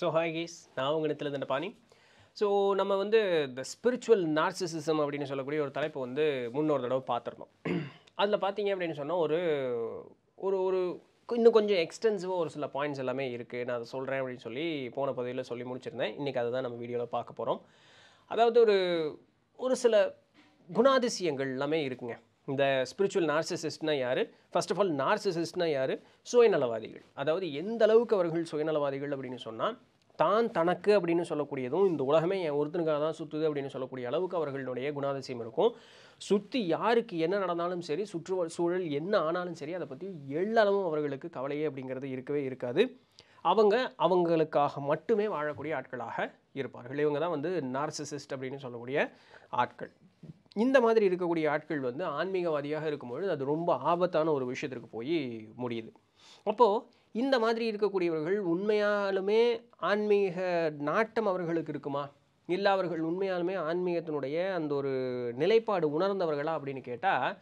so hi guys நான் உங்கள் இடத்துல தண்ட பாணி ஸோ நம்ம வந்து த ஸ்பிரிச்சுவல் நார்சிசிசம் அப்படின்னு சொல்லக்கூடிய ஒரு தலைப்பு வந்து முன்னொரு தடவை பார்த்துருந்தோம் அதில் பார்த்தீங்க அப்படின்னு சொன்னால் ஒரு ஒரு ஒரு இன்னும் கொஞ்சம் எக்ஸ்டென்சிவாக ஒரு சில பாயிண்ட்ஸ் எல்லாமே இருக்குது நான் அதை சொல்கிறேன் அப்படின்னு சொல்லி போன பதவியில் சொல்லி முடிச்சிருந்தேன் இன்றைக்கி அதை தான் நம்ம வீடியோவில் பார்க்க போகிறோம் அதாவது ஒரு ஒரு சில குணாதிசயங்கள் எல்லாமே இருக்குங்க இந்த ஸ்பிரிச்சுவல் நார்சிசிஸ்ட்னா யார் ஃபர்ஸ்ட் ஆஃப் ஆல் நார்சிசிஸ்ட்னா யார் சுயநலவாதிகள் அதாவது எந்த அளவுக்கு அவர்கள் சுயநலவாதிகள் அப்படின்னு சொன்னால் தான் தனக்கு அப்படின்னு சொல்லக்கூடியதும் இந்த உலகமே என் ஒருத்தனுக்காக தான் சுற்றுது அப்படின்னு சொல்லக்கூடிய அளவுக்கு அவர்களுடைய குணாதிசயம் இருக்கும் சுற்றி யாருக்கு என்ன நடந்தாலும் சரி சுற்று சூழல் என்ன ஆனாலும் சரி அதை பற்றி எள்ளளவும் அவர்களுக்கு கவலையே அப்படிங்கிறது இருக்கவே இருக்காது அவங்க அவங்களுக்காக மட்டுமே வாழக்கூடிய ஆட்களாக இருப்பார்கள் இவங்க தான் வந்து நார்சிசிஸ்ட் அப்படின்னு சொல்லக்கூடிய ஆட்கள் இந்த மாதிரி இருக்கக்கூடிய ஆட்கள் வந்து ஆன்மீகவாதியாக இருக்கும்பொழுது அது ரொம்ப ஆபத்தான ஒரு விஷயத்திற்கு போய் முடியுது அப்போது இந்த மாதிரி இருக்கக்கூடியவர்கள் உண்மையாலுமே ஆன்மீக நாட்டம் அவர்களுக்கு இருக்குமா இல்லை அவர்கள் உண்மையாலுமே ஆன்மீகத்தினுடைய அந்த ஒரு நிலைப்பாடு உணர்ந்தவர்களா அப்படின்னு கேட்டால்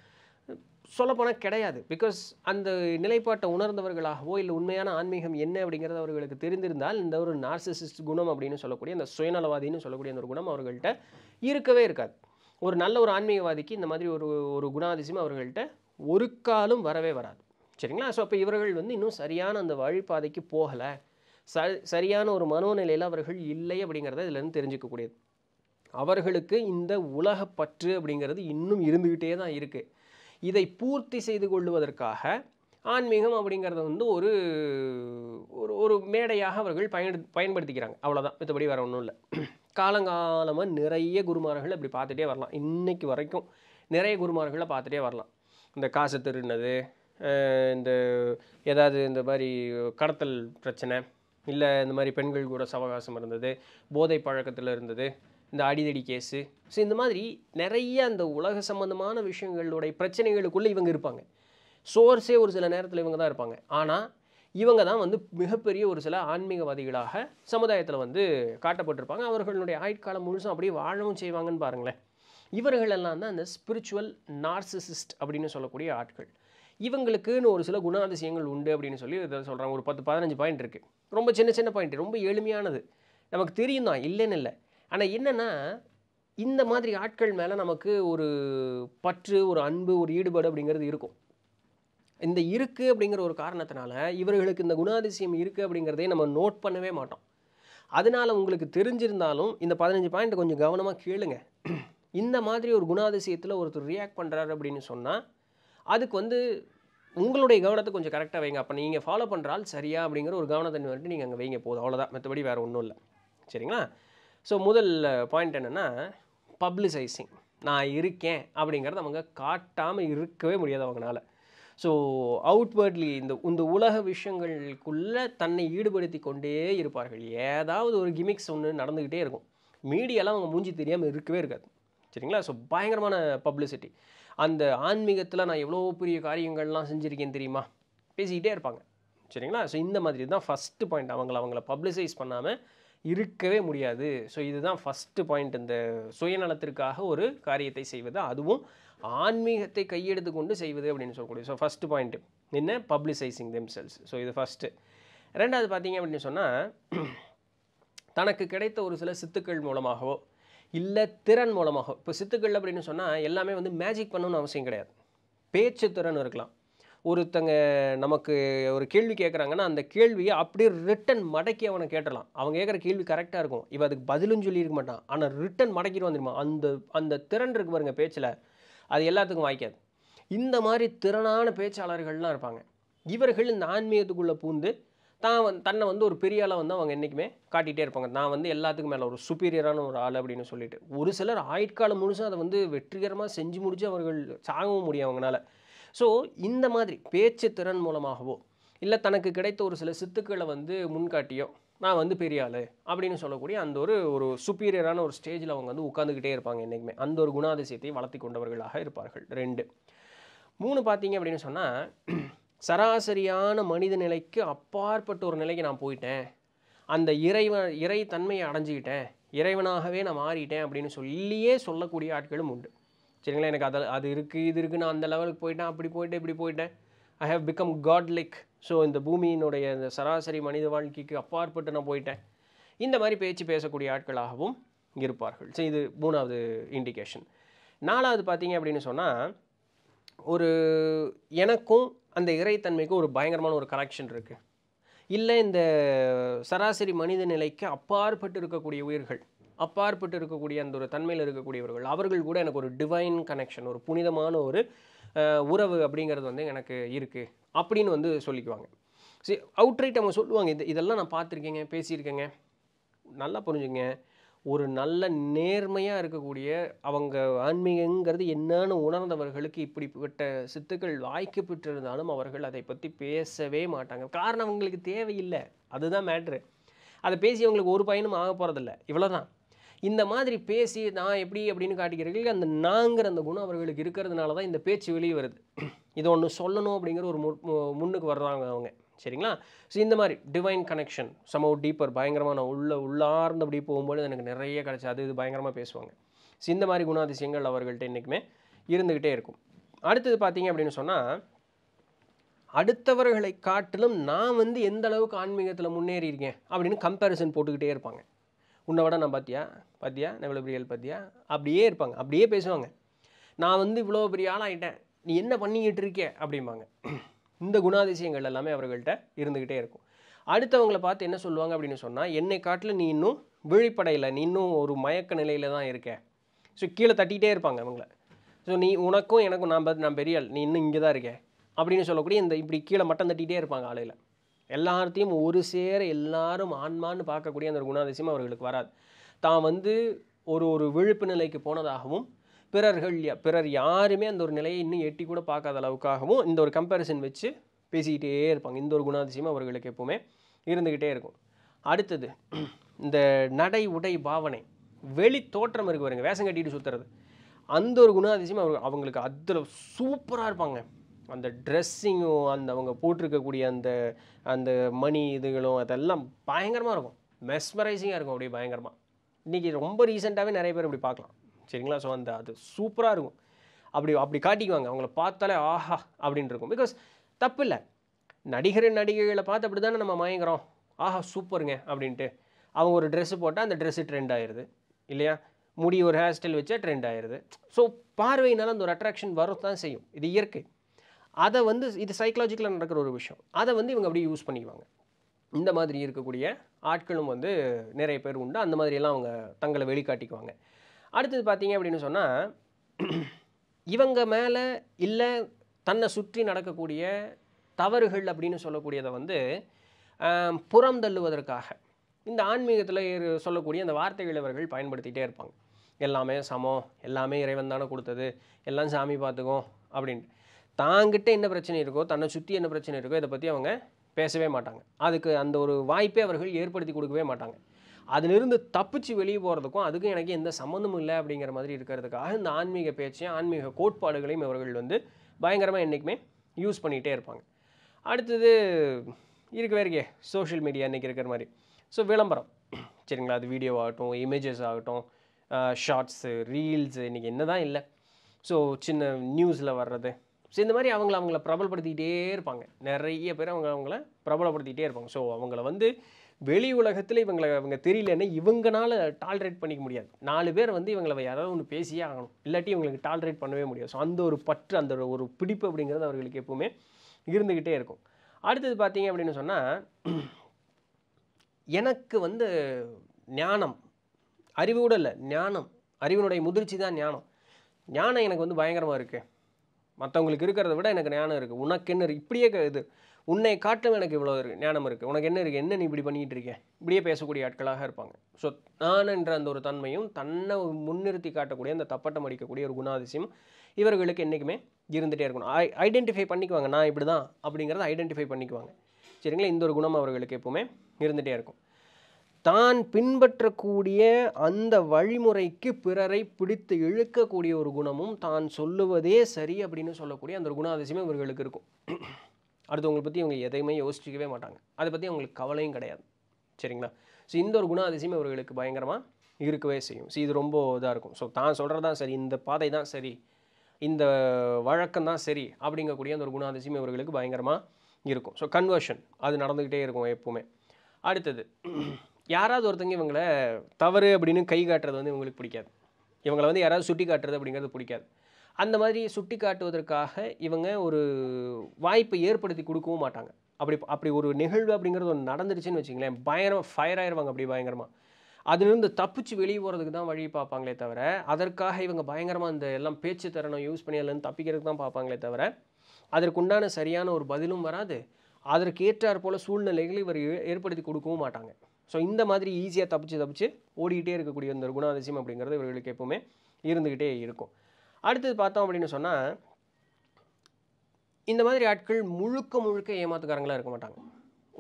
சொல்லப்போனால் கிடையாது பிகாஸ் அந்த நிலைப்பாட்டை உணர்ந்தவர்களாகவோ இல்லை உண்மையான ஆன்மீகம் என்ன அப்படிங்கிறது அவர்களுக்கு தெரிந்திருந்தால் இந்த ஒரு நார்சிசிஸ்ட் குணம் அப்படின்னு சொல்லக்கூடிய அந்த சுயநலவாதின்னு சொல்லக்கூடிய அந்த ஒரு குணம் அவர்கள்ட்ட இருக்கவே இருக்காது ஒரு நல்ல ஒரு ஆன்மீகவாதிக்கு இந்த மாதிரி ஒரு ஒரு குணாதிசயம் அவர்கள்ட்ட ஒரு காலும் வரவே வராது சரிங்களா ஸோ அப்போ இவர்கள் வந்து இன்னும் சரியான அந்த வழிபாதைக்கு போகலை ச சரியான ஒரு மனோநிலையில் அவர்கள் இல்லை அப்படிங்கிறத இதுலேருந்து தெரிஞ்சுக்கக்கூடியது அவர்களுக்கு இந்த உலகப்பற்று அப்படிங்கிறது இன்னும் இருந்துக்கிட்டே தான் இருக்குது இதை பூர்த்தி செய்து கொள்வதற்காக ஆன்மீகம் அப்படிங்கிறத வந்து ஒரு ஒரு ஒரு மேடையாக அவர்கள் பயன் பயன்படுத்திக்கிறாங்க அவ்வளோதான் மற்றபடி வேறு ஒன்றும் இல்லை காலங்காலமாக நிறைய குருமார்கள் அப்படி பார்த்துட்டே வரலாம் இன்றைக்கு வரைக்கும் நிறைய குருமார்களை பார்த்துட்டே வரலாம் இந்த காசு திருடினது இந்த ஏதாவது இந்த மாதிரி கடத்தல் பிரச்சனை இல்லை இந்த மாதிரி பெண்கள் கூட சவகாசம் இருந்தது போதை பழக்கத்தில் இருந்தது இந்த அடிதடி கேஸு ஸோ இந்த மாதிரி நிறைய அந்த உலக சம்மந்தமான விஷயங்களுடைய பிரச்சனைகளுக்குள்ளே இவங்க இருப்பாங்க சோர்ஸே ஒரு சில நேரத்தில் இவங்க தான் இருப்பாங்க ஆனால் இவங்க தான் வந்து மிகப்பெரிய ஒரு சில ஆன்மீகவாதிகளாக சமுதாயத்தில் வந்து காட்டப்பட்டிருப்பாங்க அவர்களுடைய ஆயுட்காலம் முழுசும் அப்படியே வாழவும் செய்வாங்கன்னு பாருங்களேன் இவர்களெல்லாம் தான் அந்த ஸ்பிரிச்சுவல் நார்சிசிஸ்ட் அப்படின்னு சொல்லக்கூடிய ஆட்கள் இவங்களுக்குன்னு ஒரு சில குணாதிசயங்கள் உண்டு அப்படின்னு சொல்லி இதை சொல்கிறாங்க ஒரு பத்து பதினஞ்சு பாயிண்ட் இருக்குது ரொம்ப சின்ன சின்ன பாயிண்ட் ரொம்ப எளிமையானது நமக்கு தெரியும் தான் இல்லைன்னு இல்லை ஆனால் என்னென்னா இந்த மாதிரி ஆட்கள் மேலே நமக்கு ஒரு பற்று ஒரு அன்பு ஒரு ஈடுபாடு அப்படிங்கிறது இருக்கும் இந்த இருக்குது அப்படிங்கிற ஒரு காரணத்தினால இவர்களுக்கு இந்த குணாதிசயம் இருக்குது அப்படிங்கிறதே நம்ம நோட் பண்ணவே மாட்டோம் அதனால் உங்களுக்கு தெரிஞ்சிருந்தாலும் இந்த பதினஞ்சு பாயிண்ட் கொஞ்சம் கவனமாக கேளுங்க இந்த மாதிரி ஒரு குணாதிசயத்தில் ஒருத்தர் ரியாக்ட் பண்ணுறாரு அப்படின்னு சொன்னால் அதுக்கு வந்து உங்களுடைய கவனத்தை கொஞ்சம் கரெக்டாக வைங்க அப்போ நீங்கள் ஃபாலோ பண்ணுறால் சரியா அப்படிங்கிற ஒரு கவனத்தை வந்துட்டு நீங்கள் அங்கே வைங்க போதும் அவ்வளோதான் மற்றபடி வேறு ஒன்றும் இல்லை சரிங்களா ஸோ முதல் பாயிண்ட் என்னென்னா பப்ளிசைசிங் நான் இருக்கேன் அப்படிங்கிறத அவங்க காட்டாமல் இருக்கவே முடியாது அவங்களால ஸோ அவுட்வேர்ட்லி இந்த இந்த உலக விஷயங்களுக்குள்ளே தன்னை ஈடுபடுத்தி கொண்டே இருப்பார்கள் ஏதாவது ஒரு கிமிக்ஸ் ஒன்று நடந்துக்கிட்டே இருக்கும் மீடியாலாம் அவங்க மூஞ்சி தெரியாமல் இருக்கவே இருக்காது சரிங்களா ஸோ பயங்கரமான பப்ளிசிட்டி அந்த ஆன்மீகத்தில் நான் எவ்வளோ பெரிய காரியங்கள்லாம் செஞ்சுருக்கேன் தெரியுமா பேசிக்கிட்டே இருப்பாங்க சரிங்களா ஸோ இந்த மாதிரி தான் ஃபஸ்ட்டு பாயிண்ட் அவங்கள அவங்கள பப்ளிசைஸ் பண்ணாமல் இருக்கவே முடியாது ஸோ இதுதான் ஃபஸ்ட்டு பாயிண்ட் இந்த சுயநலத்திற்காக ஒரு காரியத்தை செய்வது அதுவும் ஆன்மீகத்தை கையெடுத்து கொண்டு செய்வது அப்படின்னு சொல்லக்கூடிய ஸோ ஃபஸ்ட்டு பாயிண்ட்டு என்ன பப்ளிசைசிங் செல்ஸ் ஸோ இது ஃபஸ்ட்டு ரெண்டாவது பார்த்தீங்க அப்படின்னு சொன்னால் தனக்கு கிடைத்த ஒரு சில சித்துக்கள் மூலமாகவோ இல்லை திறன் மூலமாக இப்போ சித்துக்கள் அப்படின்னு சொன்னால் எல்லாமே வந்து மேஜிக் பண்ணணும்னு அவசியம் கிடையாது பேச்சு திறன் இருக்கலாம் ஒருத்தங்க நமக்கு ஒரு கேள்வி கேட்குறாங்கன்னா அந்த கேள்வியை அப்படியே ரிட்டன் மடக்கி அவனை கேட்டலாம் அவங்க கேட்குற கேள்வி கரெக்டாக இருக்கும் இவ அதுக்கு பதிலும் சொல்லியிருக்க மாட்டான் ஆனால் ரிட்டன் மடக்கிட்டு வந்துருமா அந்த அந்த திறன் இருக்கு பாருங்க பேச்சில் அது எல்லாத்துக்கும் வாய்க்காது இந்த மாதிரி திறனான பேச்சாளர்கள்லாம் இருப்பாங்க இவர்கள் இந்த ஆன்மீகத்துக்குள்ளே பூந்து தான் வந்து தன்னை வந்து ஒரு பெரிய ஆளாக வந்து அவங்க என்றைக்குமே காட்டிகிட்டே இருப்பாங்க நான் வந்து எல்லாத்துக்கும் மேலே ஒரு சுப்பீரியரான ஒரு ஆள் அப்படின்னு சொல்லிட்டு ஒரு சிலர் ஆயுட்காலம் முழுசும் அதை வந்து வெற்றிகரமாக செஞ்சு முடிச்சு அவர்கள் சாகவும் முடியும் அவங்களால ஸோ இந்த மாதிரி பேச்சு திறன் மூலமாகவோ இல்லை தனக்கு கிடைத்த ஒரு சில சித்துக்களை வந்து முன்காட்டியோ நான் வந்து பெரிய ஆள் அப்படின்னு சொல்லக்கூடிய அந்த ஒரு ஒரு சுப்பீரியரான ஒரு ஸ்டேஜில் அவங்க வந்து உட்காந்துக்கிட்டே இருப்பாங்க என்றைக்குமே அந்த ஒரு குணாதிசயத்தை வளர்த்தி கொண்டவர்களாக இருப்பார்கள் ரெண்டு மூணு பார்த்தீங்க அப்படின்னு சொன்னால் சராசரியான மனித நிலைக்கு அப்பாற்பட்ட ஒரு நிலைக்கு நான் போயிட்டேன் அந்த இறைவன் இறை தன்மையை அடைஞ்சிக்கிட்டேன் இறைவனாகவே நான் மாறிட்டேன் அப்படின்னு சொல்லியே சொல்லக்கூடிய ஆட்களும் உண்டு சரிங்களா எனக்கு அதில் அது இருக்குது இது இருக்குது நான் அந்த லெவலுக்கு போயிட்டேன் அப்படி போயிட்டு இப்படி போயிட்டேன் I have become God like so இந்த பூமியினுடைய இந்த சராசரி மனித வாழ்க்கைக்கு அப்பாற்பட்டு நான் போயிட்டேன் இந்த மாதிரி பேச்சு பேசக்கூடிய ஆட்களாகவும் இருப்பார்கள் ஸோ இது மூணாவது இண்டிகேஷன் நாலாவது பார்த்தீங்க அப்படின்னு சொன்னால் ஒரு எனக்கும் அந்த இறைத்தன்மைக்கு ஒரு பயங்கரமான ஒரு கனெக்ஷன் இருக்குது இல்லை இந்த சராசரி மனித நிலைக்கு அப்பாற்பட்டு இருக்கக்கூடிய உயிர்கள் அப்பாற்பட்டு இருக்கக்கூடிய அந்த ஒரு தன்மையில் இருக்கக்கூடியவர்கள் அவர்கள் கூட எனக்கு ஒரு டிவைன் கனெக்ஷன் ஒரு புனிதமான ஒரு உறவு அப்படிங்கிறது வந்து எனக்கு இருக்குது அப்படின்னு வந்து சொல்லிக்குவாங்க சரி அவுட்ரைட் அவங்க சொல்லுவாங்க இது இதெல்லாம் நான் பார்த்துருக்கேங்க பேசியிருக்கேங்க நல்லா புரிஞ்சுங்க ஒரு நல்ல நேர்மையாக இருக்கக்கூடிய அவங்க ஆன்மீகங்கிறது என்னன்னு உணர்ந்தவர்களுக்கு இப்படிப்பட்ட சித்துக்கள் வாய்க்கு பெற்றிருந்தாலும் அவர்கள் அதை பற்றி பேசவே மாட்டாங்க காரணம் அவங்களுக்கு தேவையில்லை அதுதான் மேட்ரு அதை பேசி அவங்களுக்கு ஒரு பயனும் ஆக போகிறதில்ல இவ்வளோதான் இந்த மாதிரி பேசி நான் எப்படி அப்படின்னு காட்டிக்கிறீர்கள் அந்த நாங்கிற அந்த குணம் அவர்களுக்கு இருக்கிறதுனால தான் இந்த பேச்சு வெளியே வருது இதை ஒன்று சொல்லணும் அப்படிங்கிற ஒரு முன்னுக்கு வர்றாங்க அவங்க சரிங்களா ஸோ இந்த மாதிரி டிவைன் கனெக்ஷன் சமோ டீப்பர் பயங்கரமான உள்ள உள்ளார்ந்து அப்படி போகும்போது எனக்கு நிறைய கிடச்சி அது இது பயங்கரமாக பேசுவாங்க ஸோ இந்த மாதிரி குணாதிசயங்கள் அவர்கள்ட்ட இன்றைக்குமே இருந்துக்கிட்டே இருக்கும் அடுத்தது பார்த்தீங்க அப்படின்னு சொன்னால் அடுத்தவர்களை காட்டிலும் நான் வந்து எந்த அளவுக்கு ஆன்மீகத்தில் முன்னேறி இருக்கேன் அப்படின்னு கம்பேரிசன் போட்டுக்கிட்டே இருப்பாங்க உன்னை விட நான் பார்த்தியா பார்த்தியா நான் இவ்வளோ பார்த்தியா அப்படியே இருப்பாங்க அப்படியே பேசுவாங்க நான் வந்து இவ்வளோ பெரிய ஆளாகிட்டேன் நீ என்ன பண்ணிக்கிட்டு இருக்கே அப்படிம்பாங்க இந்த குணாதிசயங்கள் எல்லாமே அவர்கள்ட்ட இருந்துக்கிட்டே இருக்கும் அடுத்தவங்களை பார்த்து என்ன சொல்லுவாங்க அப்படின்னு சொன்னால் என்னை காட்டில் நீ இன்னும் விழிப்படையில் நீ இன்னும் ஒரு மயக்க நிலையில் தான் இருக்க ஸோ கீழே தட்டிகிட்டே இருப்பாங்க அவங்கள ஸோ நீ உனக்கும் எனக்கும் நான் நான் பெரிய ஆள் நீ இன்னும் இங்கே தான் இருக்கேன் அப்படின்னு சொல்லக்கூடிய இந்த இப்படி கீழே மட்டம் தட்டிகிட்டே இருப்பாங்க ஆலையில் எல்லாத்தையும் ஒரு சேர எல்லாரும் ஆன்மான்னு பார்க்கக்கூடிய அந்த ஒரு குணாதிசயம் அவர்களுக்கு வராது தான் வந்து ஒரு ஒரு விழிப்பு நிலைக்கு போனதாகவும் பிறர்கள் பிறர் யாருமே அந்த ஒரு நிலையை இன்னும் எட்டி கூட பார்க்காத அளவுக்காகவும் இந்த ஒரு கம்பேரிசன் வச்சு பேசிக்கிட்டே இருப்பாங்க இந்த ஒரு குணாதிசயம் அவர்களுக்கு எப்போவுமே இருந்துக்கிட்டே இருக்கும் அடுத்தது இந்த நடை உடை பாவனை வெளி தோற்றம் இருக்கு வருங்க வேஷம் கட்டிட்டு சுற்றுறது அந்த ஒரு குணாதிசயம் அவர் அவங்களுக்கு அதில் சூப்பராக இருப்பாங்க அந்த ட்ரெஸ்ஸிங்கும் அந்த அவங்க போட்டிருக்கக்கூடிய அந்த அந்த மணி இதுகளும் அதெல்லாம் பயங்கரமாக இருக்கும் மெஸ்மரைசிங்காக இருக்கும் அப்படியே பயங்கரமாக இன்றைக்கி ரொம்ப ரீசெண்டாகவே நிறைய பேர் இப்படி பார்க்கலாம் சரிங்களா ஸோ அந்த அது சூப்பராக இருக்கும் அப்படி அப்படி காட்டிக்குவாங்க அவங்கள பார்த்தாலே ஆஹா அப்படின்னு இருக்கும் பிகாஸ் தப்பு இல்லை நடிகர் நடிகைகளை பார்த்து அப்படி தானே நம்ம மயங்கிறோம் ஆஹா சூப்பருங்க அப்படின்ட்டு அவங்க ஒரு ட்ரெஸ்ஸு போட்டால் அந்த ட்ரெஸ்ஸு ட்ரெண்ட் ஆயிடுது இல்லையா முடி ஒரு ஹேர் ஸ்டைல் வச்சா ட்ரெண்ட் ஆயிடுது ஸோ பார்வையினால் அந்த ஒரு அட்ராக்ஷன் தான் செய்யும் இது இயற்கை அதை வந்து இது சைக்கலாஜிக்கலாக நடக்கிற ஒரு விஷயம் அதை வந்து இவங்க அப்படியே யூஸ் பண்ணிக்குவாங்க இந்த மாதிரி இருக்கக்கூடிய ஆட்களும் வந்து நிறைய பேர் உண்டு அந்த மாதிரியெல்லாம் அவங்க தங்களை வெளிக்காட்டிக்குவாங்க அடுத்தது பார்த்தீங்க அப்படின்னு சொன்னால் இவங்க மேலே இல்லை தன்னை சுற்றி நடக்கக்கூடிய தவறுகள் அப்படின்னு சொல்லக்கூடியதை வந்து புறம் தள்ளுவதற்காக இந்த ஆன்மீகத்தில் சொல்லக்கூடிய அந்த வார்த்தைகள் இவர்கள் பயன்படுத்திகிட்டே இருப்பாங்க எல்லாமே சமம் எல்லாமே இறைவன் தானே கொடுத்தது எல்லாம் சாமி பார்த்துக்கும் அப்படின்ட்டு தாங்கிட்ட என்ன பிரச்சனை இருக்கோ தன்னை சுற்றி என்ன பிரச்சனை இருக்கோ இதை பற்றி அவங்க பேசவே மாட்டாங்க அதுக்கு அந்த ஒரு வாய்ப்பே அவர்கள் ஏற்படுத்தி கொடுக்கவே மாட்டாங்க அதிலிருந்து தப்பிச்சு வெளியே போகிறதுக்கும் அதுக்கும் எனக்கு எந்த சம்மந்தமும் இல்லை அப்படிங்கிற மாதிரி இருக்கிறதுக்காக இந்த ஆன்மீக பேச்சையும் ஆன்மீக கோட்பாடுகளையும் இவர்கள் வந்து பயங்கரமாக என்றைக்குமே யூஸ் பண்ணிகிட்டே இருப்பாங்க அடுத்தது இருக்கவே இருக்கே சோஷியல் மீடியா இன்றைக்கி இருக்கிற மாதிரி ஸோ விளம்பரம் சரிங்களா அது வீடியோ ஆகட்டும் இமேஜஸ் ஆகட்டும் ஷார்ட்ஸு ரீல்ஸு இன்றைக்கி என்ன தான் இல்லை ஸோ சின்ன நியூஸில் வர்றது ஸோ இந்த மாதிரி அவங்கள அவங்கள பிரபலப்படுத்திக்கிட்டே இருப்பாங்க நிறைய பேர் அவங்க அவங்கள பிரபலப்படுத்திக்கிட்டே இருப்பாங்க ஸோ அவங்கள வந்து வெளி உலகத்தில் இவங்களை அவங்க தெரியலன்னா இவங்கனால டாலரேட் பண்ணிக்க முடியாது நாலு பேர் வந்து இவங்களை யாராவது ஒன்று பேசியே ஆகணும் இல்லாட்டி இவங்களுக்கு டாலரேட் பண்ணவே முடியாது ஸோ அந்த ஒரு பற்று அந்த ஒரு பிடிப்பு அப்படிங்கிறது அவர்களுக்கு எப்பவுமே இருந்துக்கிட்டே இருக்கும் அடுத்தது பார்த்தீங்க அப்படின்னு சொன்னால் எனக்கு வந்து ஞானம் கூட இல்லை ஞானம் அறிவினுடைய முதிர்ச்சி தான் ஞானம் ஞானம் எனக்கு வந்து பயங்கரமாக இருக்குது மற்றவங்களுக்கு இருக்கிறத விட எனக்கு ஞானம் இருக்குது உனக்கு என்ன இப்படியே இது உன்னை காட்டிலும் எனக்கு இவ்வளோ இருக்குது ஞானம் இருக்குது உனக்கு என்ன இருக்குது என்ன நீ இப்படி பண்ணிகிட்டு இருக்கேன் இப்படியே பேசக்கூடிய ஆட்களாக இருப்பாங்க ஸோ நான் என்ற அந்த ஒரு தன்மையும் தன்னை முன்னிறுத்தி காட்டக்கூடிய அந்த தப்பட்டம் அடிக்கக்கூடிய ஒரு குணாதிசயம் இவர்களுக்கு என்றைக்குமே இருந்துகிட்டே இருக்கணும் ஐ ஐடென்டிஃபை பண்ணிக்குவாங்க நான் இப்படி தான் அப்படிங்கிறத ஐடென்டிஃபை பண்ணிக்குவாங்க சரிங்களா இந்த ஒரு குணம் அவர்களுக்கு எப்போவுமே இருந்துகிட்டே இருக்கும் தான் பின்பற்றக்கூடிய அந்த வழிமுறைக்கு பிறரை பிடித்து இழுக்கக்கூடிய ஒரு குணமும் தான் சொல்லுவதே சரி அப்படின்னு சொல்லக்கூடிய அந்த ஒரு குணாதிசயமே இவர்களுக்கு இருக்கும் அடுத்தவங்களை பற்றி இவங்க எதையுமே யோசிச்சிக்கவே மாட்டாங்க அதை பற்றி அவங்களுக்கு கவலையும் கிடையாது சரிங்களா ஸோ இந்த ஒரு குணாதிசயம் இவர்களுக்கு பயங்கரமாக இருக்கவே செய்யும் ஸோ இது ரொம்ப இதாக இருக்கும் ஸோ தான் சொல்கிறதா சரி இந்த பாதை தான் சரி இந்த வழக்கம் தான் சரி அப்படிங்கக்கூடிய அந்த ஒரு குணாதிசயம் இவர்களுக்கு பயங்கரமாக இருக்கும் ஸோ கன்வர்ஷன் அது நடந்துக்கிட்டே இருக்கும் எப்போவுமே அடுத்தது யாராவது ஒருத்தங்க இவங்களை தவறு அப்படின்னு கை காட்டுறது வந்து இவங்களுக்கு பிடிக்காது இவங்களை வந்து யாராவது சுட்டி காட்டுறது அப்படிங்கிறது பிடிக்காது அந்த மாதிரி சுட்டி காட்டுவதற்காக இவங்க ஒரு வாய்ப்பை ஏற்படுத்தி கொடுக்கவும் மாட்டாங்க அப்படி அப்படி ஒரு நிகழ்வு அப்படிங்கிறது ஒன்று நடந்துருச்சுன்னு வச்சுங்களேன் பயங்கரமாக ஃபயர் ஆயிடுவாங்க அப்படி பயங்கரமாக அதுலேருந்து தப்பிச்சு வெளியே போகிறதுக்கு தான் வழி பார்ப்பாங்களே தவிர அதற்காக இவங்க பயங்கரமாக இந்த எல்லாம் பேச்சு தரணும் யூஸ் பண்ணி அதுலேருந்து தப்பிக்கிறதுக்கு தான் பார்ப்பாங்களே தவிர அதற்குண்டான சரியான ஒரு பதிலும் வராது அதற்கு ஏற்றாற் போல் சூழ்நிலைகளை இவர் ஏற்படுத்தி கொடுக்கவும் மாட்டாங்க ஸோ இந்த மாதிரி ஈஸியாக தப்பிச்சு தப்பிச்சு ஓடிக்கிட்டே இருக்கக்கூடிய அந்த குணாதிசயம் அப்படிங்கிறது இவர்களுக்கு எப்போவுமே இருந்துக்கிட்டே இருக்கும் அடுத்தது பார்த்தோம் அப்படின்னு சொன்னால் இந்த மாதிரி ஆட்கள் முழுக்க முழுக்க ஏமாத்துக்காரங்களாக இருக்க மாட்டாங்க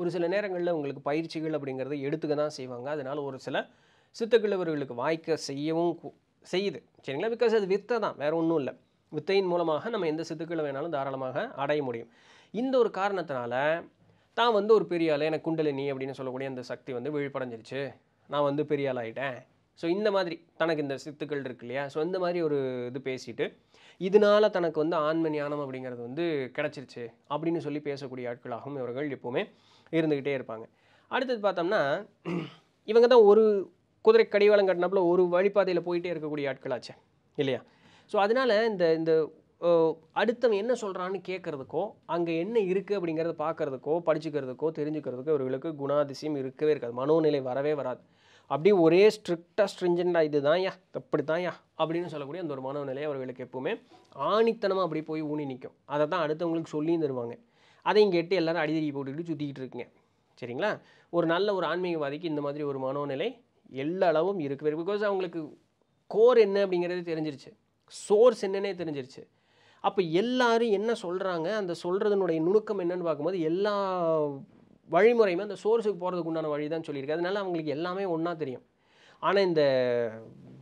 ஒரு சில நேரங்களில் உங்களுக்கு பயிற்சிகள் அப்படிங்கிறத எடுத்துக்க தான் செய்வாங்க அதனால் ஒரு சில சித்தக்கிழவர்களுக்கு வாய்க்க செய்யவும் செய்யுது சரிங்களா பிகாஸ் அது வித்தை தான் வேறு ஒன்றும் இல்லை வித்தையின் மூலமாக நம்ம எந்த சித்துக்களை வேணாலும் தாராளமாக அடைய முடியும் இந்த ஒரு காரணத்தினால தான் வந்து ஒரு பெரிய ஆள் எனக்கு குண்டலினி அப்படின்னு சொல்லக்கூடிய அந்த சக்தி வந்து விழிப்படைஞ்சிருச்சு நான் வந்து பெரிய ஆள் ஆகிட்டேன் ஸோ இந்த மாதிரி தனக்கு இந்த சித்துக்கள் இருக்கு இல்லையா ஸோ இந்த மாதிரி ஒரு இது பேசிட்டு இதனால் தனக்கு வந்து ஆன்ம ஞானம் அப்படிங்கிறது வந்து கிடச்சிருச்சு அப்படின்னு சொல்லி பேசக்கூடிய ஆட்களாகவும் இவர்கள் எப்போவுமே இருந்துக்கிட்டே இருப்பாங்க அடுத்தது பார்த்தோம்னா இவங்க தான் ஒரு குதிரை கடிவாளம் கட்டினப்பில் ஒரு வழிபாதையில் போயிட்டே இருக்கக்கூடிய ஆட்களாச்சு இல்லையா ஸோ அதனால் இந்த இந்த அடுத்தவன் என்ன சொல்கிறான்னு கேட்குறதுக்கோ அங்கே என்ன இருக்குது அப்படிங்கிறத பார்க்குறதுக்கோ படிச்சுக்கிறதுக்கோ தெரிஞ்சுக்கிறதுக்கோ இவர்களுக்கு குணாதிசயம் இருக்கவே இருக்காது மனோநிலை வரவே வராது அப்படியே ஒரே ஸ்ட்ரிக்டாக ஸ்ட்ரிஞ்சண்டாக இது தான் யா இப்படி தான் யா அப்படின்னு சொல்லக்கூடிய அந்த ஒரு மாணவ நிலையை அவர்களுக்கு எப்போவுமே ஆணித்தனமாக அப்படி போய் ஊனி நிற்கும் அதை தான் அடுத்தவங்களுக்கு சொல்லியும் தருவாங்க அதையும் கேட்டு எல்லோரும் அடிதடி போட்டுக்கிட்டு சுற்றிக்கிட்டு இருக்குங்க சரிங்களா ஒரு நல்ல ஒரு ஆன்மீகவாதிக்கு இந்த மாதிரி ஒரு மனோநிலை எல்லா அளவும் இருக்குது பிகாஸ் அவங்களுக்கு கோர் என்ன அப்படிங்கிறது தெரிஞ்சிருச்சு சோர்ஸ் என்னன்னே தெரிஞ்சிருச்சு அப்போ எல்லாரும் என்ன சொல்கிறாங்க அந்த சொல்கிறதுனுடைய நுணுக்கம் என்னன்னு பார்க்கும்போது எல்லா வழிமுறையுமே அந்த சோர்ஸுக்கு போகிறதுக்கு உண்டான வழி தான் சொல்லியிருக்கு அதனால அவங்களுக்கு எல்லாமே ஒன்றா தெரியும் ஆனால் இந்த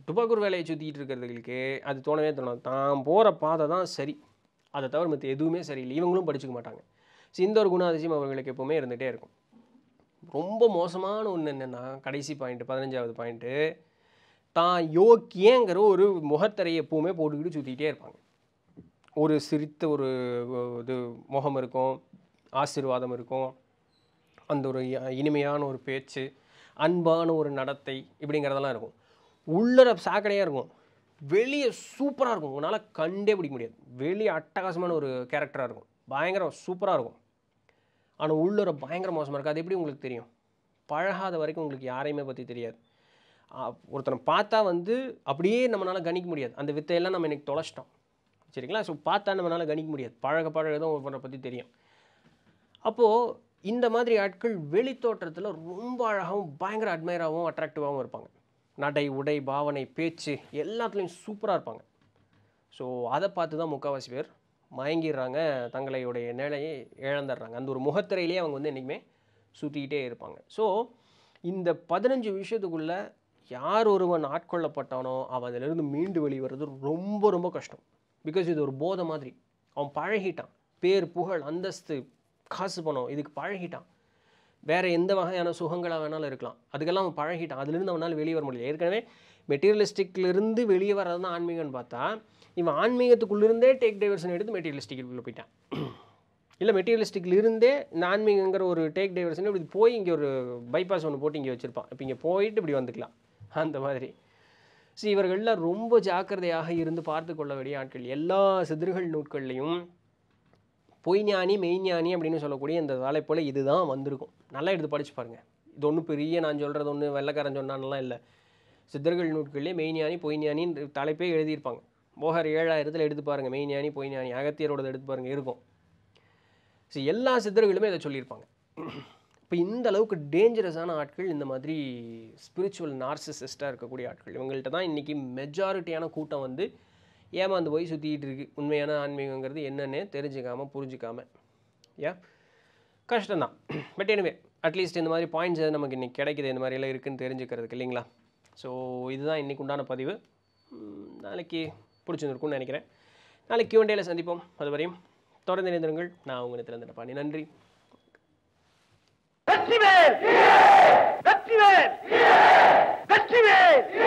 துப்பாக்கூர் வேலையை சுற்றிக்கிட்டு இருக்கிறதுக்கு அது தோணவே தோணும் தான் போகிற பாதை தான் சரி அதை தவிர மற்ற எதுவுமே சரியில்லை இவங்களும் படிச்சுக்க மாட்டாங்க ஸோ இந்த ஒரு குணாதிசயம் அவங்களுக்கு எப்போவுமே இருந்துகிட்டே இருக்கும் ரொம்ப மோசமான ஒன்று என்னென்னா கடைசி பாயிண்ட்டு பதினஞ்சாவது பாயிண்ட்டு தான் யோக்கியங்கிற ஒரு முகத்தரையை எப்போவுமே போட்டுக்கிட்டு சுற்றிக்கிட்டே இருப்பாங்க ஒரு சிரித்த ஒரு இது முகம் இருக்கும் ஆசீர்வாதம் இருக்கும் அந்த ஒரு இனிமையான ஒரு பேச்சு அன்பான ஒரு நடத்தை இப்படிங்கிறதெல்லாம் இருக்கும் உள்ளர சாக்கடையாக இருக்கும் வெளியே சூப்பராக இருக்கும் உன்னால் கண்டே பிடிக்க முடியாது வெளியே அட்டகாசமான ஒரு கேரக்டராக இருக்கும் பயங்கர சூப்பராக இருக்கும் ஆனால் உள்ளர பயங்கர மோசமாக இருக்குது அது எப்படி உங்களுக்கு தெரியும் பழகாத வரைக்கும் உங்களுக்கு யாரையுமே பற்றி தெரியாது ஒருத்தனை பார்த்தா வந்து அப்படியே நம்மளால் கணிக்க முடியாது அந்த வித்தையெல்லாம் நம்ம இன்றைக்கி தொலைச்சிட்டோம் சரிங்களா ஸோ பார்த்தா நம்மளால் கணிக்க முடியாது பழக பழக தான் ஒருத்தனை பற்றி தெரியும் அப்போது இந்த மாதிரி ஆட்கள் வெளி தோற்றத்தில் ரொம்ப அழகாகவும் பயங்கர அட்மையராகவும் அட்ராக்டிவாகவும் இருப்பாங்க நடை உடை பாவனை பேச்சு எல்லாத்துலேயும் சூப்பராக இருப்பாங்க ஸோ அதை பார்த்து தான் முக்கால்வாசி பேர் மயங்கிடுறாங்க தங்களுடைய நிலையை இழந்துடுறாங்க அந்த ஒரு முகத்திரையிலேயே அவங்க வந்து என்றைக்குமே சுற்றிக்கிட்டே இருப்பாங்க ஸோ இந்த பதினஞ்சு விஷயத்துக்குள்ளே யார் ஒருவன் ஆட்கொள்ளப்பட்டானோ அவன் அதிலிருந்து மீண்டு வெளிவரது ரொம்ப ரொம்ப கஷ்டம் பிகாஸ் இது ஒரு போதை மாதிரி அவன் பழகிட்டான் பேர் புகழ் அந்தஸ்து காசு பணம் இதுக்கு பழகிட்டான் வேறு எந்த வகையான சுகங்களாக வேணாலும் இருக்கலாம் அதுக்கெல்லாம் அவன் பழகிட்டான் அதுலேருந்து அவனால் வெளியே வர முடியல ஏற்கனவே மெட்டீரியலிஸ்டிக்லேருந்து வெளியே வர்றது தான் ஆன்மீகம்னு பார்த்தா இவன் ஆன்மீகத்துக்குள்ளிருந்தே டேக் டைவர்ஷன் எடுத்து மெட்டீரியலிஸ்டிக்குள்ளே போயிட்டான் இல்லை மெட்டீரியலிஸ்டிக்லேருந்தே இந்த ஆன்மீகங்கிற ஒரு டேக் டைவர்ஷன் இப்படி போய் இங்கே ஒரு பைபாஸ் ஒன்று போட்டு இங்கே வச்சுருப்பான் இப்போ இங்கே போயிட்டு இப்படி வந்துக்கலாம் அந்த மாதிரி ஸோ இவர்கள்லாம் ரொம்ப ஜாக்கிரதையாக இருந்து பார்த்து கொள்ள வேண்டிய ஆட்கள் எல்லா சிதறுகள் நூட்கள்லையும் பொய்ஞானி மெய்ஞானி அப்படின்னு சொல்லக்கூடிய இந்த வேலை போல் இதுதான் வந்திருக்கும் நல்லா எடுத்து படித்து பாருங்கள் இது ஒன்றும் பெரிய நான் சொல்கிறது ஒன்று வெள்ளக்காரன் சொன்னாலாம் இல்லை சித்தர்கள் நூட்களிலே மெய்ஞானி பொய்ஞானின்னு தலைப்பே எழுதியிருப்பாங்க மோகர் ஏழாயிரத்தில் எடுத்து பாருங்கள் மெய்ஞானி பொய்ஞானி அகத்தியரோடது எடுத்து பாருங்கள் இருக்கும் ஸோ எல்லா சித்தர்களுமே இதை சொல்லியிருப்பாங்க இப்போ இந்த அளவுக்கு டேஞ்சரஸான ஆட்கள் இந்த மாதிரி ஸ்பிரிச்சுவல் நார்சிசிஸ்டாக இருக்கக்கூடிய ஆட்கள் இவங்கள்ட்ட தான் இன்றைக்கி மெஜாரிட்டியான கூட்டம் வந்து ஏமாந்து போய் சுற்றிக்கிட்டு இருக்குது உண்மையான ஆன்மீகங்கிறது என்னென்னு தெரிஞ்சுக்காமல் புரிஞ்சிக்காமல் ஏ கஷ்டந்தான் பட் எனவே அட்லீஸ்ட் இந்த மாதிரி பாயிண்ட்ஸ் எது நமக்கு இன்றைக்கி கிடைக்கிது இந்த மாதிரிலாம் இருக்குதுன்னு தெரிஞ்சுக்கிறதுக்கு இல்லைங்களா ஸோ இதுதான் இன்றைக்கு உண்டான பதிவு நாளைக்கு பிடிச்சிருந்துருக்கும்னு நினைக்கிறேன் நாளைக்கு வண்டியில் சந்திப்போம் அதுவரையும் தொடர்ந்து இணைந்திருங்கள் நான் உங்களை திறந்துட்டேன் நன்றி வெற்றிவேல் வெற்றிவேல் வெற்றிவேல்